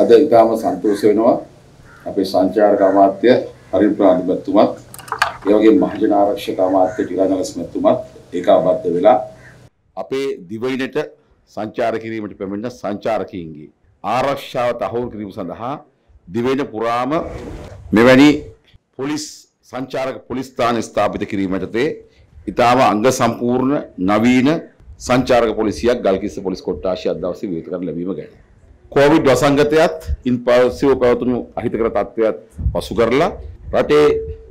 අද ඉතාම සන්තෝෂ වෙනවා අපේ සංචාරක අමාත්‍ය හරිම් ප්‍රාණිමත්තුමත් ඒ වගේ මහජන ආරක්ෂක අමාත්‍ය ටිරානලස්මත්තුමත් ඒකාබද්ධ වෙලා අපේ දිවයිනට සංචාර කිරීමට පැමිණෙන සංචාරකීන්ගේ ආරක්ෂාව තහවුරු කිරීම සඳහා දිවයින පුරාම මෙවැනි පොලිස් සංචාරක පොලිස් ස්ථාන ස්ථාපිත කිරීමටතේ ඉතාම අංග සම්පූර්ණ නවීන සංචාරක පොලිසියක් ගල්කිස්ස පොලිස් කොට්ටාශය අද දවසේ විවෘත කරන ලැබීම ගැන. කොවිඩ් වසංගතයත් ඉන්පසුව පැවතුණු අහිතකර තත්ත්වයක් පසු කරලා රටේ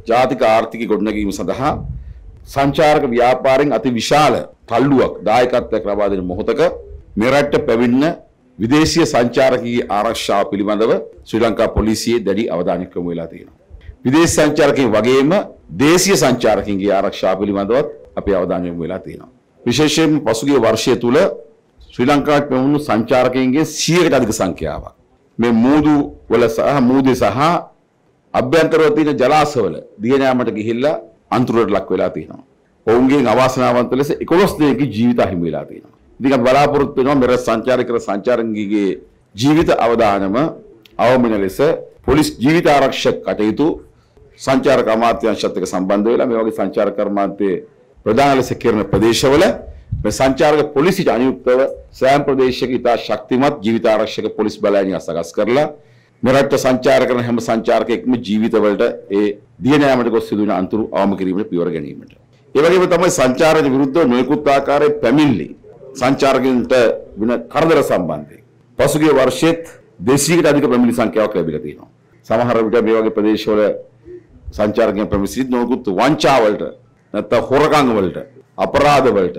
ජාතික ආර්ථික ගොඩනැගීම සඳහා සංචාරක ව්‍යාපාරයෙන් අති විශාල තල්ලුවක් දායකත්වයක් ලබා දෙන මොහොතක මෙරට පැවින්න විදේශීය සංචාරකගේ ආරක්ෂාව පිළිබඳව ශ්‍රී ලංකා පොලිසියේ දැඩි අවධානයක් යොමු වෙලා තියෙනවා. විදේශ සංචාරකයන් වගේම දේශීය සංචාරකින්ගේ ආරක්ෂාව පිළිබඳවත් අපි අවධානය යොමු වෙලා තියෙනවා. විශේෂයෙන් පසුගිය වර්ෂය තුල ශ්‍රී ලංකාවට පැමුණු සංචාරකයන්ගේ 100කට අධික සංඛ්‍යාවක් මේ මූදු වල සහ මූදේ සහ අභ්‍යන්තරව තියෙන ජලාශවල දිගෙන යාමට ගිහිල්ලා අන්තරයට ලක් වෙලා තියෙනවා. ඔවුන්ගේ අවාසනාවන්ත ලෙස 11 දෙනෙක්ගේ ජීවිත අහිමි වෙලා තියෙනවා. ඉතින් අපි බලාපොරොත්තු වෙනවා මෙරට සංචාරකර සංචාරකගේ ජීවිත අවදානම අවමින ලෙස පොලිස් ජීවිත ආරක්ෂක කටයුතු සංචාරක අමාත්‍යාංශත් එක්ක සම්බන්ධ වෙලා මේ වගේ සංචාරක කර්මාන්තයේ ප්‍රධාන ලෙස කරන ප්‍රදේශවල මේ සංචාරක පොලිසියට අනුයුක්තව සෑම ප්‍රදේශයක ඉතා ශක්තිමත් ජීවිත ආරක්ෂක පොලිස් බලයන් සකස් කරලා මෙරට සංචාර කරන හැම සංචාරකෙක්ම ජීවිතවලට ඒ දියනෑමට ගොස් සිදු වෙන අන්තුරු අවම කිරීමට පියවර ගැනීමට. ඒ වගේම තමයි සංචාරක විරුද්ධව නොයෙකුත් ආකාරයේ පැමිණිලි සංචාරකයන්ට වෙන කරදර සම්බන්ධයෙන් පසුගිය වර්ෂෙත් 200කට අධික පැමිණිලි සංඛ්‍යාවක් ලැබිලා තියෙනවා. සමහර විට මේ වගේ ප්‍රදේශවල සංචාරකයන් පැමිණිසිත් නොකුත් වංචාවලට නැත්නම් හොරකම් වලට අපරාධ වලට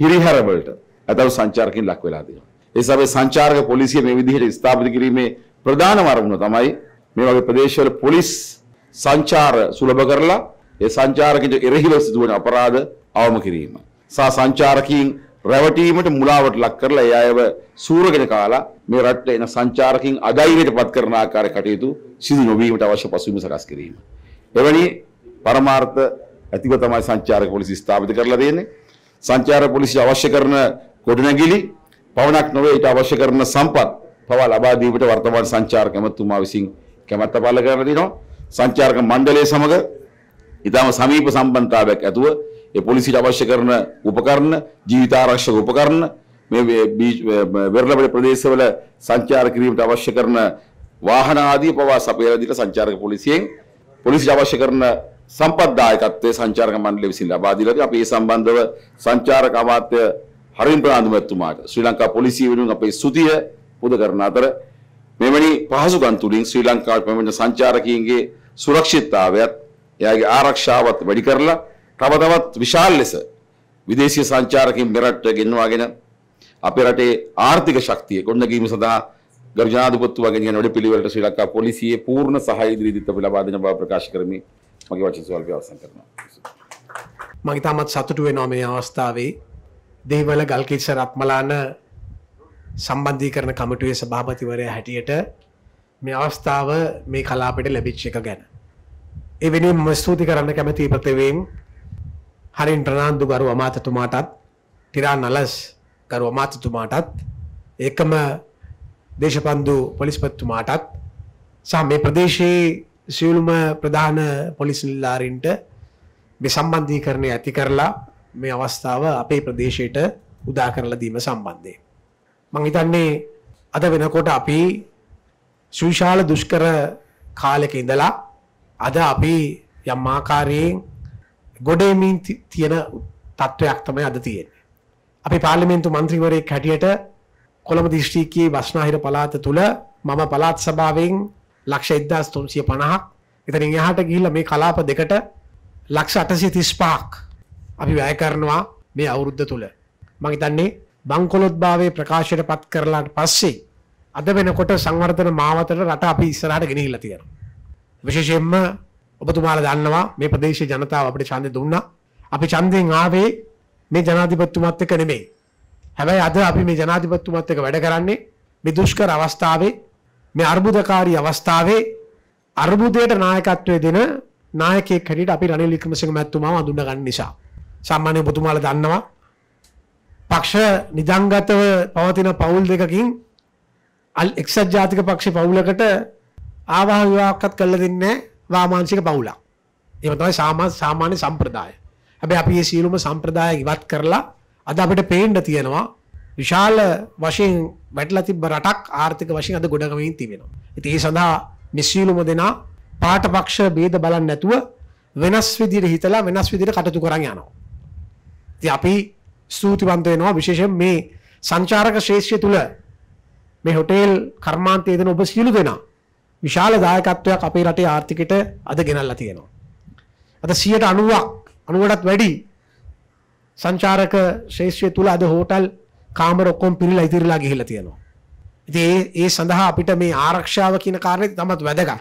හිරිහැර වලට අතව සංචාරකයන් ලක් වෙලා තියෙනවා. ඒ සමේ සංචාරක පොලිසිය මේ විදිහට ස්ථාපිත කිරීමේ ප්‍රධානම අරමුණ තමයි මේ වගේ ප්‍රදේශවල පොලිස් සංචාර සුලභ කරලා ඒ සංචාරකයන්ට එරෙහිව සිදුවන අපරාධ අවම කිරීම. සා සංචාරකයන් රැවටීමට මුලාවට ලක් කරලා ඒ අයව සූරගෙන කාලා මේ රටේ එන සංචාරකින් අධෛර්යයටපත් කරන ආකාරයට කටයුතු සිදු නොවීමට අවශ්‍ය පසුබිම සකස් කිරීම. එවැනි පරමාර්ථ ඇතිව තමයි සංචාරක පොලිසිය ස්ථාපිත කරලා තියෙන්නේ. සංචාරක පොලිසිය අවශ්‍ය කරන ගොඩනැගිලි පවණක් නොවේ ඊට අවශ්‍ය කරන සම්පත් පවා ලබා දීමට වර්තමාන සංචාරක ඇමතුමා විසින් කැමැත්ත පළ කරලා තිනවා. සංචාරක මණ්ඩලය සමග ඊටම සමීප සම්බන්ධතාවයක් ඇතුව ඒ පොලිසියට අවශ්‍ය කරන උපකරණ, ජීවිතාරක්ෂක උපකරණ මේ වෙරළබඩ ප්‍රදේශවල සංචාර කිරීමට අවශ්‍ය කරන වාහන ආදී පවා සපයලා දීලා සංචාරක පොලිසියෙන් පොලිසිය අවශ්‍ය කරන සම්පත්දායකත්වය සංචාරක මණ්ඩලය විසින් ලබා දීලා තියෙනවා. අපි ඒ සම්බන්ධව සංචාරක අමාත්‍ය හරින් ප්‍රාන්දුමතුමාට ශ්‍රී ලංකා පොලිසිය වෙනුවෙන් අපේ සුතිය පුද කරන අතර මෙවැනි පහසුකම් තුලින් ශ්‍රී ලංකාවේ පැමිණෙන සංචාරකීන්ගේ සුරක්ෂිතතාවයත් එයාගේ ආරක්ෂාවත් වැඩි කරලා තව තවත් විශාල ලෙස විදේශීය සංචාරකීන් මෙරටට ගෙන්වාගෙන අපේ රටේ ආර්ථික ශක්තිය ගොඩනැගීම සඳහා ගර්ජනාධිපත්තු වගේ කියන වැඩ පිළිවෙලට ශ්‍රී ලංකා පොලිසියේ පූර්ණ සහාය ඉදිරිදිත් අපි ලබා දෙන බව ප්‍රකාශ කරමි. මගේ වචන සුවල්පය අවසන් කරනවා. මම ඉතාමත් සතුටු වෙනවා මේ අවස්ථාවේ දෙහිවල ගල්කිස්ස රත්මලාන සම්බන්ධීකරණ කමිටුවේ සභාපතිවරයා හැටියට මේ අවස්ථාව මේ කලාපට ලැබිච්ච එක ගැන. ඒ වෙනුවෙන් මම ස්තුති කරන්න කැමති ප්‍රතිවේම් හරින් ප්‍රනාන්දු ගරු අමාත්‍යතුමාටත් ටිරා නලස් ගරු අමාත්‍යතුමාටත් එකම දේශපන්දු පොලිස්පත්තුමාටත් සහ මේ ප්‍රදේශයේ සියලුම ප්‍රධාන පොලිස් නිල්ලාරින්ට මේ සම්බන්ධීකරණය ඇති කරලා මේ අවස්ථාව අපේ ප්‍රදේශයට උදා කරලා දීම සම්බන්ධයෙන්. මං හිතන්නේ අද වෙනකොට අපි සුවිශාල දුෂ්කර කාලෙක ඉඳලා අද අපි යම් ආකාරයෙන් ගොඩේමින් තියෙන තත්ත්වයක් තමයි අද තියෙන්නේ. අපි පාර්ලිමේන්තු මන්ත්‍රීවරයෙක් හැටියට කොළඹ දිස්ත්‍රික්කයේ බස්නාහිර පළාත තුළ මම පළාත් සභාවෙන් ලක්ෂ 1350ක් එතනින් එහාට ගිහිල්ලා මේ කලාප දෙකට ලක්ෂ 835ක් අපි වැය කරනවා මේ අවුරුද්ද තුළ. මම හිතන්නේ බංකොලොත් භාවයේ ප්‍රකාශයට පත් කරලාට පස්සේ අද වෙනකොට සංවර්ධන මාවතට රට අපි ඉස්සරහට ගෙනහිලා තියෙනවා. විශේෂයෙන්ම ඔබතුමාලා දන්නවා මේ ප්‍රදේශයේ ජනතාව අපිට ඡන්දය දුන්නා. අපි ඡන්දයෙන් ආවේ මේ ජනාධිපතිතුමත් එක්ක නෙමෙයි. හැබැයි අද අපි මේ ජනාධිපත්තුමත් එක වැඩ කරන්නේ මේ දුෂ්කර අවස්ථාවේ මේ අර්බුදකාරී අවස්ථාවේ අර්බුදයට නායකත්වය දෙන නායකෙක් හැටියට අපි රනිල් වික්‍රමසිංහ මැතිතුමාව අඳුනගන්න නිසා සාමාන්‍ය ඔබතුමාලා දන්නවා පක්ෂ නිදන්ගතව පවතින පවුල් දෙකකින් අල් එක්සත් ජාතික පක්ෂ පවුලකට ආවාහ විවාහකත් කළ දෙන්නේ වාමාංශික පවුලක්. එහෙම තමයි සාමාන්‍ය සම්ප්‍රදාය. හැබැයි අපි මේ සියලුම සම්ප්‍රදාය ඉවත් කරලා අද අපිට පේන්ඩ තියෙනවා විශාල වශයෙන් වැටල තිබ රටක් ආර්ථික වශයෙන් අද ගොඩගමින් තිබෙනවා. ඇති ඒ සඳහා මිස්සියලුම දෙනා පාටපක්ෂ බේද බලන්න නැතුව වෙනස් විදිර හිතලා වෙනස් විදිර කටතු කරන්න යනවා. ති අපි ස්තූතිවන්ත වෙනවා විශේෂ මේ සංචාරක ශේෂ්‍ය තුළ මේ හොටේල් කර්මාන්තය දෙන ඔබ සියලු දෙෙන විශාල දායකත්වයක් අපේ රටේ ආර්ථිකට අද ගෙනල්ලා තියෙනවා. අද සියට අනුවක් අනුවටත් වැඩි සංචාරක ශේෂ්ත්‍රය තුල අද හෝටල් කාමර ඔක්කොම පිරීලා ඉතිරිලා ගිහිලා තියෙනවා. ඉතින් ඒ සඳහා අපිට මේ ආරක්ෂාව කියන කාරණේ තමත් වැදගත්.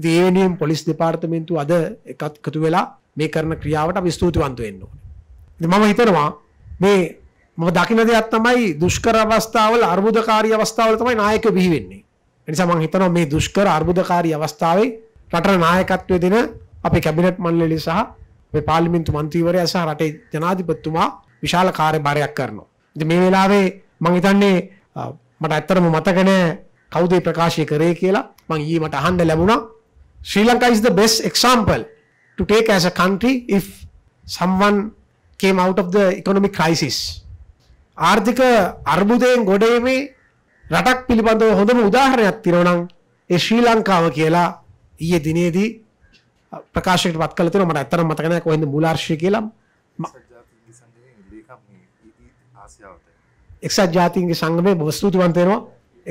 ඉතින් ඒ වෙනුවෙන් පොලිස් දෙපාර්තමේන්තුව අද එකතු වෙලා මේ කරන ක්‍රියාවට අපි ස්තුතිවන්ත වෙන්න ඕනේ. ඉතින් මම හිතනවා මේ මම දකින දෙයක් තමයි දුෂ්කර අවස්ථාවල අර්බුදකාරී අවස්ථාවල තමයි නායකයෝ බිහි වෙන්නේ. ඒ නිසා මම හිතනවා මේ දුෂ්කර අර්බුදකාරී අවස්ථාවේ රටට නායකත්වය දෙන අපේ කැබිනට් මණ්ඩලය සහ මේ පාර්ලිමේන්තු මන්ත්‍රීවරයා සහ රටේ ජනාධිපතිතුමා විශාල කාර්යභාරයක් කරනවා. ඉතින් මේ වෙලාවේ මම හිතන්නේ මට ඇත්තටම මතක නෑ කවුද මේ ප්‍රකාශය කරේ කියලා. මම ඊයේ මට අහන්න ලැබුණා Sri Lanka is the best example to take as a country if someone came out of the economic crisis. ආර්ථික අර්බුදයෙන් ගොඩේමේ රටක් පිළිබඳව හොඳම උදාහරණයක් තිරවනම් ඒ ශ්‍රී ලංකාව කියලා ඊයේ දිනේදී ප්‍රකාශයට පත් කළ තියෙනවා මට ඇත්තටම මතක නැහැ කොහෙන්ද මූලාශ්‍රය කියලා එක්සත් ජාතීන්ගේ සංගමේ බොහොම ස්තුතිවන්ත වෙනවා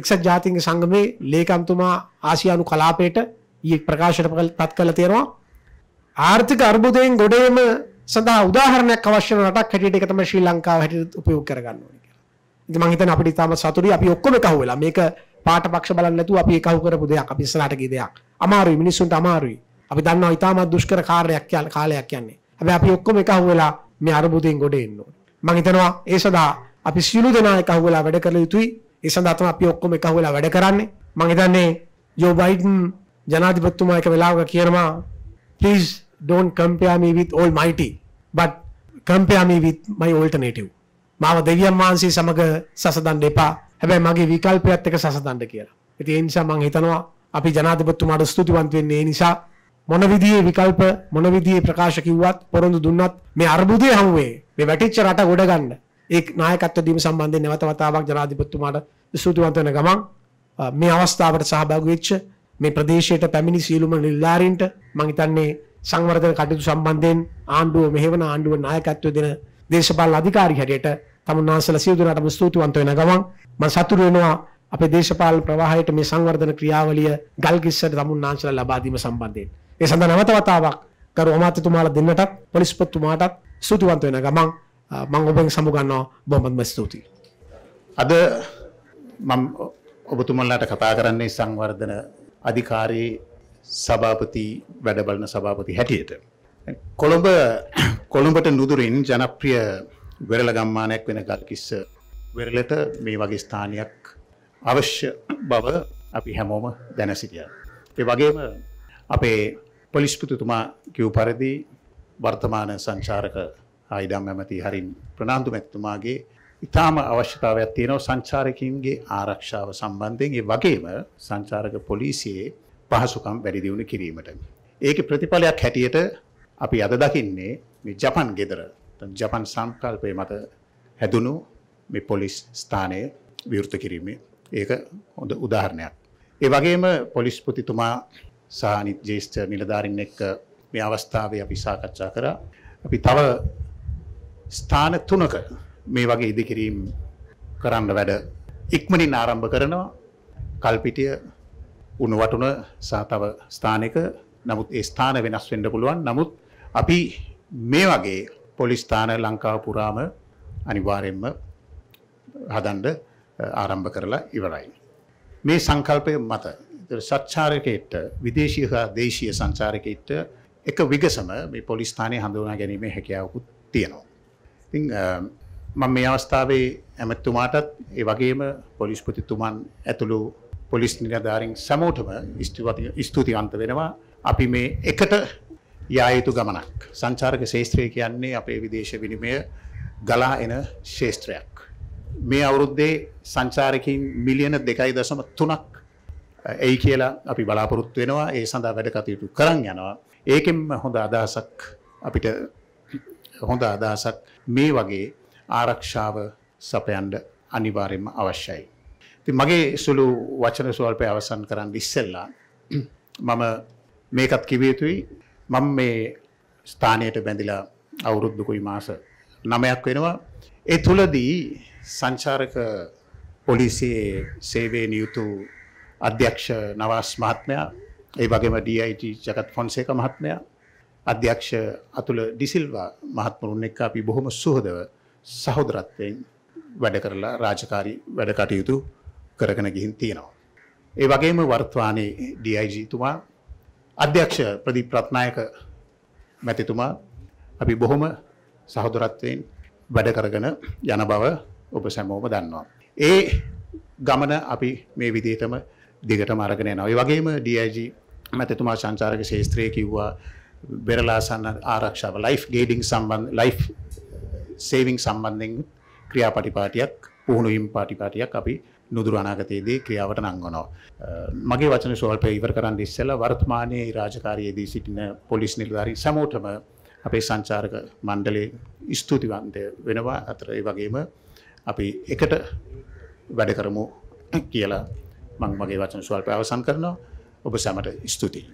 එක්සත් ජාතීන්ගේ සංගමේ ලේකම්තුමා ආසියානු කලාපයට ඊයේ ප්‍රකාශයට පත් කළ තියෙනවා ආර්ථික අර්බුදයෙන් ගොඩේම සඳහා උදාහරණයක් අවශ්‍ය වෙන රටක් හැටියට ඒක තමයි ශ්‍රී ලංකාව හැටියට උපයෝග කරගන්න ඕනේ කියලා. ඉතින් මම හිතන්නේ අපිට ඉතාම සතුටුයි අපි ඔක්කොම එකහුවෙලා මේක පාට පක්ෂ බලන්නේ නැතුව අපි එකහුව කරපු දෙයක් අපි ඉස්සරහට ගිය දෙයක්. අමාරුයි මිනිස්සුන්ට අමාරුයි. අපි දන්නවා ඉතාමත් දුෂ්කර කාර්යයක් කාලයක් යන්නේ. හැබැයි අපි ඔක්කොම එකහුව වෙලා මේ අරුබුදෙන් ගොඩ එන්න ඕනේ. මම හිතනවා ඒ සඳහා අපි සියලු දෙනා එකහුව වෙලා වැඩ කළ යුතුයි. ඒ සඳහා තමයි අපි ඔක්කොම එකහුව වෙලා වැඩ කරන්නේ. මම හිතන්නේ ජෝ බයිඩන් ජනාධිපතිතුමා එක වෙලාවක කියනවා please don't compare me with almighty but compare me with my alternative. මාව දෙවියන් වහන්සේ සමග සසඳන්න එපා. හැබැයි මගේ විකල්පයත් එක සසඳන්න කියලා. ඉතින් ඒ නිසා මම හිතනවා අපි ජනාධිපතිතුමාට ස්තුතිවන්ත වෙන්නේ ඒ නිසා මොන විදිහේ විකල්ප මොන විදිහේ ප්‍රකාශ කිව්වත් පොරොන්දු දුන්නත් මේ අර්බුදය හමුවේ මේ වැටිච්ච රට ගොඩ ගන්න ඒ නායකත්ව දීම සම්බන්ධයෙන් නැවත වතාවක් ජනාධිපතිතුමාට ස්තුතිවන්ත වෙන ගමන් මේ අවස්ථාවට සහභාගී වෙච්ච මේ ප්‍රදේශයට පැමිණි සියලුම නිලධාරීන්ට මම හිතන්නේ සංවර්ධන කටයුතු සම්බන්ධයෙන් ආණ්ඩුව මෙහෙවන ආණ්ඩුව නායකත්වය දෙන දේශපාලන අධිකාරී හැටියට තමුන්නාසල සියලු දෙනාටම ස්තුතිවන්ත වෙන ගමන් මම සතුටු වෙනවා අපේ දේශපාලන ප්‍රවාහයට මේ සංවර්ධන ක්‍රියාවලිය ගල්කිස්සට තමුන්නාසල ලබා දීම සම්බන්ධයෙන් ඒ සඳ නැවතවතාවක් කරු අමාත්‍යතුමාල දෙන්නටත් පොලිස්පොත්තුමාටත් සූතිවන්ත වෙන ගමන් මං ඔබෙන් සමුගන්නවා බොහොමත්ම ස්තුතියි. අද මම ඔබතුමන්ලාට කතා කරන්නේ සංවර්ධන අධිකාරී සභාපති වැඩබලන සභාපති හැටියට. කොළඹ කොළඹට නුදුරින් ජනප්‍රිය වෙරළ ගම්මානයක් වෙන ගල්කිස්ස වෙරලට මේ වගේ ස්ථානයක් අවශ්‍ය බව අපි හැමෝම දැන සිටිය. ඒ වගේම අපේ පොලිස්පතිතුමා කිව් පරිදි වර්තමාන සංචාරක ආයිඩම් ඇමති හරින් ප්‍රනාාන්තු මැතිතුමාගේ ඉතාම අවශ්‍යතාවයක් තියෙනව සංචාරකින්ගේ ආරක්ෂාව සම්බන්ධයෙන් ඒ වගේම සංචාරක පොලිසියේ පහසුකම් වැඩිදිවුණු කිරීමට. ඒක ප්‍රතිඵලයක් හැටියට අපි අද දකින්නේ මේ ජපන් ගෙදර ජපන් සංකල්පය මත හැදුණු මේ පොලිස් ස්ථානය විවෘත කිරීමේ ඒක හොඳ උදාහරණයක්. ඒ වගේම පොලිස්පතිතුමා සානි ජේෂ්ඨ නිලධාරින් එක්ක මේ අවස්ථාවේ අපි සාකච්ඡා කරා. අපි තව ස්ථාන තුනක මේ වගේ ඉදිකිරීම් කරන්න වැඩ ඉක්මනින් ආරම්භ කරනවා. කල්පිටිය උණු වටුන සහ තව ස්ථානයක නමුත් ඒ ස්ථාන වෙනස් වෙන්න පුළුවන්. නමුත් අපි මේ වගේ පොලිස් ස්ථාන ලංකාව පුරාම අනිවාර්යෙන්ම හදන්න ආරම්භ කරලා ඉවරයි. මේ සංකල්පය මත සච්චාරකයට විදේශීය හා දේශීය සංචාරකයට එක විගසම මේ පොලිස් ස්ථානයේ හඳුනා ගැනීමේ හැකියාවකුත් තියෙනවා. ඉතින් මම මේ අවස්ථාවේ ඇමතුමාටත් ඒ වගේම පොලිස්පතිතුමන් ඇතුළු පොලිස් නිලධාරීන් සමෝටම ස්තුතිවන්ත වෙනවා. අපි මේ එකට යා යුතු ගමනක්. සංචාරක ශේෂ්ත්‍රය කියන්නේ අපේ විදේශ විනිමය ගලා එන ශේෂ්ත්‍රයක්. මේ අවුරුද්දේ සංචාරකින් මිලියන දෙකයි දශම තුනක් ඇයි කියලා අපි බලාපොරොත්තු වෙනවා ඒ සඳහා වැඩ කටයුතු කරන් යනවා. ඒකෙන්ම හොඳ අදහසක් අපිට හොඳ අදහසක් මේ වගේ ආරක්ෂාව සපයන්ඩ අනිවාර්යෙන්ම අවශ්‍යයි. ති මගේ සුළු වචන ස්වල්පය අවසන් කරන්න ඉස්සෙල්ලා මම මේකත් කිවයුතුයි මම මේ ස්ථානයට බැඳිලා අවුරුද්දුකුයි මාස නමයක් වෙනවා. ඒ තුළදී සංචාරක පොලිසියේ සේවේ නියුතු අධ්‍යක්ෂ නවාස් මහත්මයා ඒ වගේම DIT ජගත් ෆොන්සේක මහත්මයා අධ්‍යක්ෂ අතුල ඩිසිල්වා මහත්මරුන් එක්ක අපි බොහොම සුහදව සහෝදරත්වයෙන් වැඩ කරලා රාජකාරී වැඩ කටයුතු කරගෙන ගිහින් තියෙනවා. ඒ වගේම වර්තමානයේ DIG තුමා අධ්‍යක්ෂ ප්‍රදීප් රත්නායක මැතිතුමා අපි බොහොම සහෝදරත්වයෙන් වැඩ කරගෙන යන බව ඔබ සැමෝම දන්නවා. ඒ ගමන අපි මේ විදිහටම දිගට මරගෙන යනවා. ඒ වගේම DIG මැතිතුමා සංචාරක ශේස්ත්‍රයේ කිව්වා බෙරලාසන්න ආරක්ෂාව ලයිෆ් ගේඩින් සම්බන්ධ ලයිෆ් සේවිං සම්බන්ධයෙන් ක්‍රියාපටිපාටියක් පුහුණු වීම පාටිපාටියක් අපි නුදුර අනාගතයේදී ක්‍රියාවට නංගනවා. මගේ වචන ස්වල්ප ඉවර කරන්න ඉස්සෙල්ලා වර්තමානයේ රාජකාරියේදී සිටින පොලිස් නිලධාරී සමෝටම අපේ සංචාරක මණ්ඩලයේ ස්තුතිවන්ත වෙනවා. අතර ඒ වගේම අපි එකට වැඩ කරමු කියලා මං මගේ වචන ස්වල්ප අවසන් කරනවා ඔබ සැමට ස්තුතියි